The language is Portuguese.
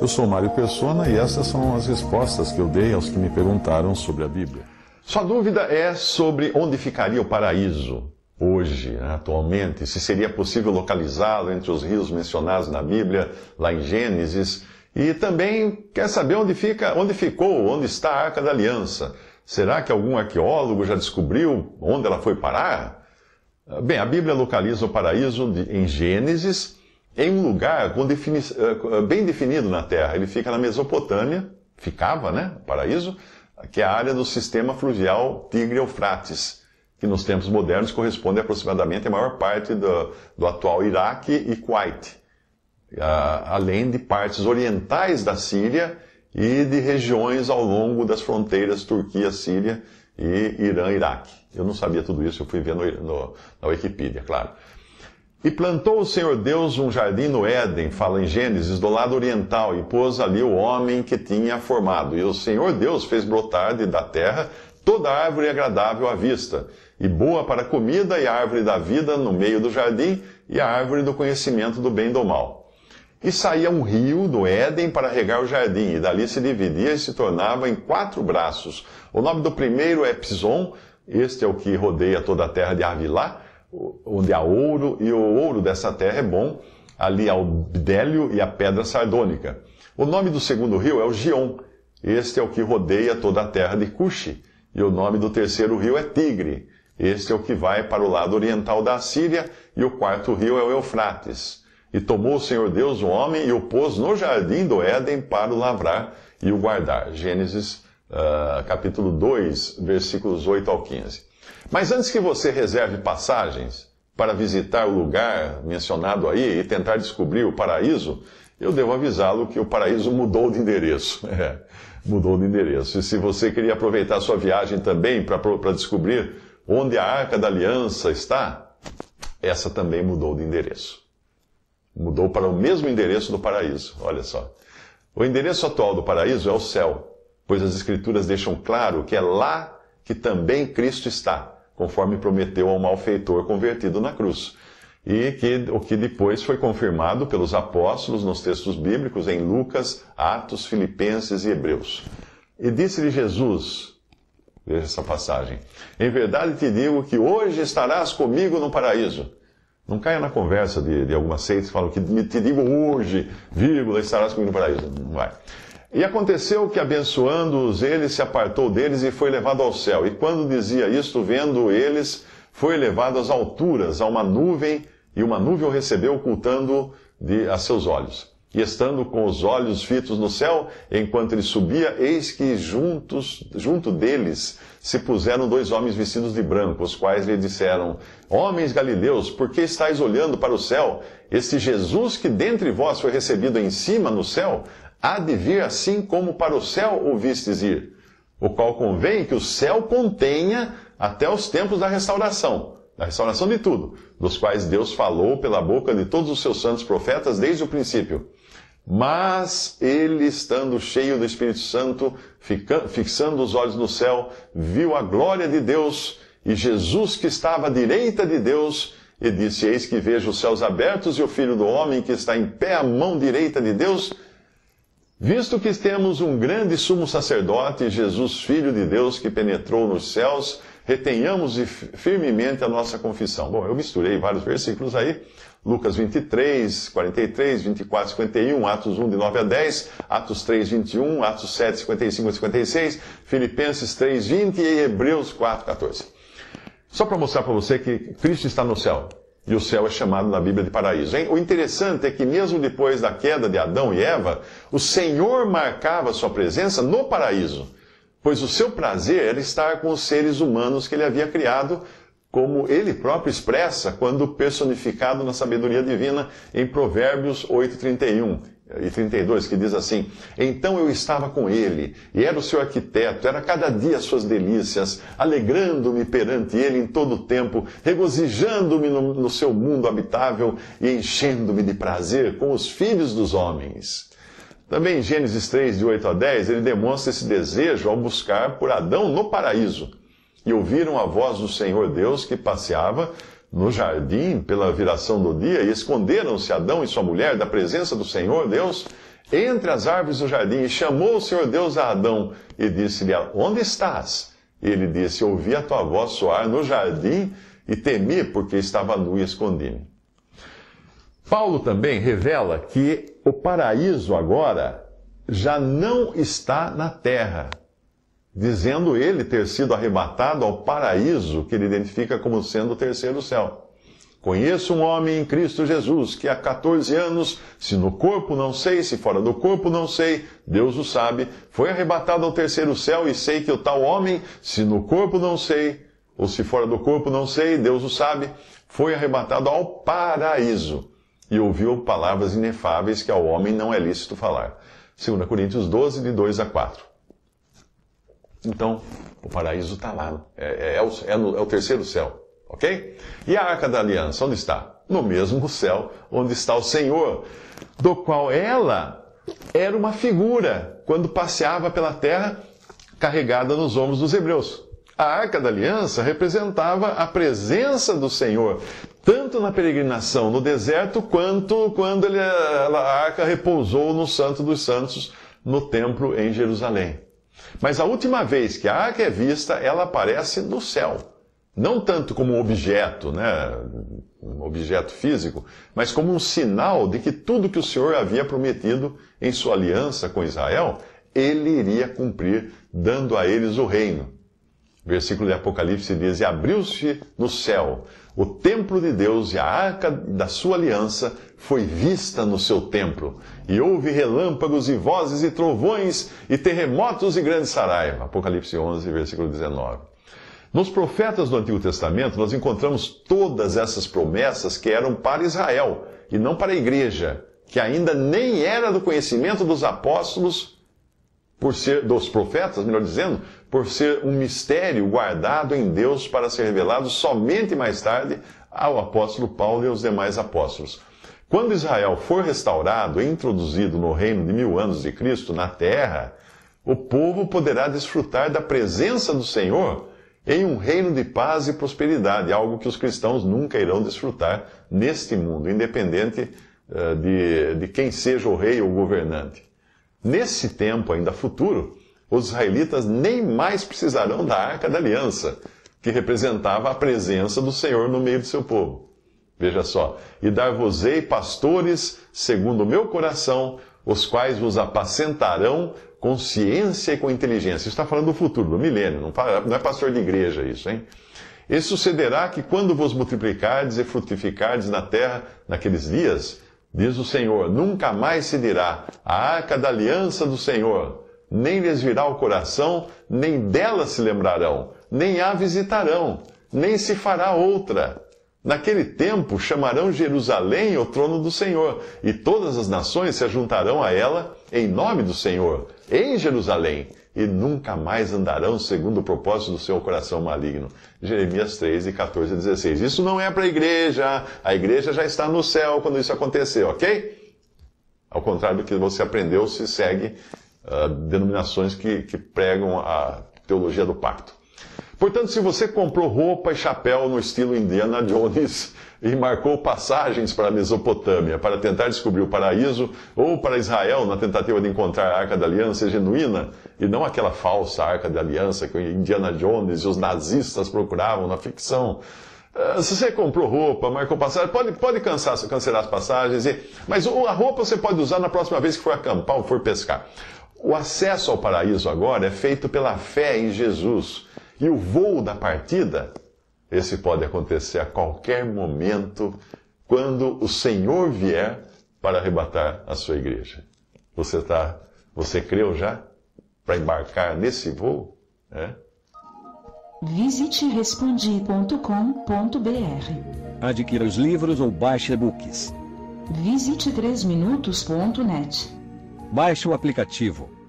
Eu sou Mário Persona e essas são as respostas que eu dei aos que me perguntaram sobre a Bíblia. Sua dúvida é sobre onde ficaria o paraíso hoje, né, atualmente, se seria possível localizá-lo entre os rios mencionados na Bíblia, lá em Gênesis, e também quer saber onde fica, onde ficou, onde está a Arca da Aliança. Será que algum arqueólogo já descobriu onde ela foi parar? Bem, a Bíblia localiza o paraíso em Gênesis, em um lugar defini eh, bem definido na Terra. Ele fica na Mesopotâmia, ficava, né? Paraíso, que é a área do sistema fluvial Tigre-Eufrates, que nos tempos modernos corresponde aproximadamente à maior parte do, do atual Iraque e Kuwait, além de partes orientais da Síria e de regiões ao longo das fronteiras Turquia-Síria e Irã-Iraque. Eu não sabia tudo isso, eu fui ver no, no, na Wikipedia, claro. E plantou o Senhor Deus um jardim no Éden, fala em Gênesis, do lado oriental, e pôs ali o homem que tinha formado. E o Senhor Deus fez brotar de da terra toda árvore agradável à vista, e boa para comida, e a árvore da vida no meio do jardim, e a árvore do conhecimento do bem e do mal. E saía um rio do Éden para regar o jardim, e dali se dividia e se tornava em quatro braços. O nome do primeiro é Pison, este é o que rodeia toda a terra de Avilá, onde há ouro, e o ouro dessa terra é bom, ali há o bdélio e a pedra sardônica. O nome do segundo rio é o Gion, este é o que rodeia toda a terra de Cuxi, e o nome do terceiro rio é Tigre, este é o que vai para o lado oriental da Síria, e o quarto rio é o Eufrates. E tomou o Senhor Deus o homem e o pôs no jardim do Éden para o lavrar e o guardar. Gênesis uh, capítulo 2, versículos 8 ao 15. Mas antes que você reserve passagens para visitar o lugar mencionado aí e tentar descobrir o paraíso, eu devo avisá-lo que o paraíso mudou de endereço. É, mudou de endereço. E se você queria aproveitar sua viagem também para descobrir onde a Arca da Aliança está, essa também mudou de endereço. Mudou para o mesmo endereço do paraíso. Olha só. O endereço atual do paraíso é o céu, pois as Escrituras deixam claro que é lá que também Cristo está, conforme prometeu ao malfeitor convertido na cruz. E que, o que depois foi confirmado pelos apóstolos nos textos bíblicos em Lucas, Atos, Filipenses e Hebreus. E disse-lhe Jesus, veja essa passagem, em verdade te digo que hoje estarás comigo no paraíso. Não caia na conversa de, de algumas seitas que falam que te digo hoje, vírgula, estarás comigo no paraíso. Não vai. E aconteceu que, abençoando-os, ele se apartou deles e foi levado ao céu. E quando dizia isto, vendo eles, foi levado às alturas, a uma nuvem, e uma nuvem o recebeu, ocultando de, a seus olhos. E estando com os olhos fitos no céu, enquanto ele subia, eis que juntos, junto deles se puseram dois homens vestidos de branco, os quais lhe disseram: Homens galileus, por que estáis olhando para o céu? Este Jesus que dentre vós foi recebido em cima no céu, há de vir assim como para o céu ouvistes ir, o qual convém que o céu contenha até os tempos da restauração, da restauração de tudo, dos quais Deus falou pela boca de todos os seus santos profetas desde o princípio. Mas ele, estando cheio do Espírito Santo, fixando os olhos no céu, viu a glória de Deus e Jesus que estava à direita de Deus, e disse: Eis que vejo os céus abertos e o Filho do Homem que está em pé à mão direita de Deus Visto que temos um grande sumo sacerdote, Jesus, Filho de Deus, que penetrou nos céus, retenhamos firmemente a nossa confissão. Bom, eu misturei vários versículos aí. Lucas 23, 43, 24, 51, Atos 1, de 9 a 10, Atos 3, 21, Atos 7, 55 a 56, Filipenses 3, 20 e Hebreus 4, 14. Só para mostrar para você que Cristo está no céu e o céu é chamado na Bíblia de paraíso. O interessante é que, mesmo depois da queda de Adão e Eva, o Senhor marcava sua presença no paraíso, pois o seu prazer era estar com os seres humanos que ele havia criado, como ele próprio expressa quando personificado na sabedoria divina em Provérbios 8,31 e 32, que diz assim: Então eu estava com ele, e era o seu arquiteto, era cada dia suas delícias, alegrando-me perante ele em todo o tempo, regozijando-me no, no seu mundo habitável e enchendo-me de prazer com os filhos dos homens. Também em Gênesis 3, de 8 a 10, ele demonstra esse desejo ao buscar por Adão no paraíso. E ouviram a voz do Senhor Deus que passeava no jardim pela viração do dia e esconderam-se Adão e sua mulher da presença do Senhor Deus entre as árvores do jardim. E chamou o Senhor Deus a Adão e disse-lhe: Onde estás? ele disse: Ouvi a tua voz soar no jardim e temi, porque estava nu e escondi-me. Paulo também revela que o paraíso agora já não está na terra dizendo ele ter sido arrebatado ao paraíso que ele identifica como sendo o terceiro céu. Conheço um homem em Cristo Jesus que há 14 anos, se no corpo não sei, se fora do corpo não sei, Deus o sabe, foi arrebatado ao terceiro céu e sei que o tal homem, se no corpo não sei, ou se fora do corpo não sei, Deus o sabe, foi arrebatado ao paraíso e ouviu palavras inefáveis que ao homem não é lícito falar. 2 Coríntios 12, de 2 a 4. Então, o paraíso está lá. É, é, é o, é, é, o, terceiro céu. Ok? E a arca da aliança, onde está? No mesmo céu onde está o Senhor, do qual ela era uma figura quando passeava pela terra carregada nos ombros dos hebreus. A arca da aliança representava a presença do Senhor, tanto na peregrinação no deserto, quanto quando ele, a arca repousou no Santo dos Santos, no templo em Jerusalém. Mas a última vez que a arca é vista, ela aparece no céu. Não tanto como um objeto, né, um objeto físico, mas como um sinal de que tudo que o Senhor havia prometido em sua aliança com Israel, ele iria cumprir, dando a eles o reino versículo de Apocalipse diz: E abriu-se no céu o templo de Deus e a arca da sua aliança foi vista no seu templo. E houve relâmpagos e vozes e trovões e terremotos e grande saraiva. Apocalipse 11, versículo 19. Nos profetas do Antigo Testamento, nós encontramos todas essas promessas que eram para Israel e não para a igreja, que ainda nem era do conhecimento dos apóstolos por ser dos profetas, melhor dizendo, por ser um mistério guardado em Deus para ser revelado somente mais tarde ao apóstolo Paulo e aos demais apóstolos. Quando Israel for restaurado e introduzido no reino de mil anos de Cristo na terra, o povo poderá desfrutar da presença do Senhor em um reino de paz e prosperidade, algo que os cristãos nunca irão desfrutar neste mundo, independente uh, de, de quem seja o rei ou governante. Nesse tempo ainda futuro, os israelitas nem mais precisarão da arca da aliança, que representava a presença do Senhor no meio do seu povo. Veja só: E dar-vos-ei pastores segundo o meu coração, os quais vos apacentarão com ciência e com inteligência. Isso está falando do futuro, do milênio, não é pastor de igreja isso, hein? E sucederá que quando vos multiplicardes e frutificardes na terra naqueles dias, Diz o Senhor: Nunca mais se dirá a ah, arca da aliança do Senhor, nem lhes virá o coração, nem dela se lembrarão, nem a visitarão, nem se fará outra. Naquele tempo chamarão Jerusalém o trono do Senhor, e todas as nações se ajuntarão a ela em nome do Senhor, em Jerusalém e nunca mais andarão segundo o propósito do seu coração maligno. Jeremias 3, 14 e 16. Isso não é para a igreja. A igreja já está no céu quando isso acontecer, ok? Ao contrário do que você aprendeu, se segue uh, denominações que, que pregam a teologia do pacto. Portanto, se você comprou roupa e chapéu no estilo Indiana Jones e marcou passagens para a Mesopotâmia para tentar descobrir o paraíso, ou para Israel na tentativa de encontrar a Arca da Aliança genuína e não aquela falsa Arca da Aliança que Indiana Jones e os nazistas procuravam na ficção. Eh, se você comprou roupa, marcou passagem, pode, pode cansar, cancelar as passagens, e, mas a roupa você pode usar na próxima vez que for acampar ou for pescar. O acesso ao paraíso agora é feito pela fé em Jesus e o voo da partida, esse pode acontecer a qualquer momento, quando o Senhor vier para arrebatar a sua igreja. Você tá, você creu já para embarcar nesse voo? É? Visite respondi.com.br. Adquira os livros ou baixe e-books. Visite 3minutos.net. Baixe o aplicativo.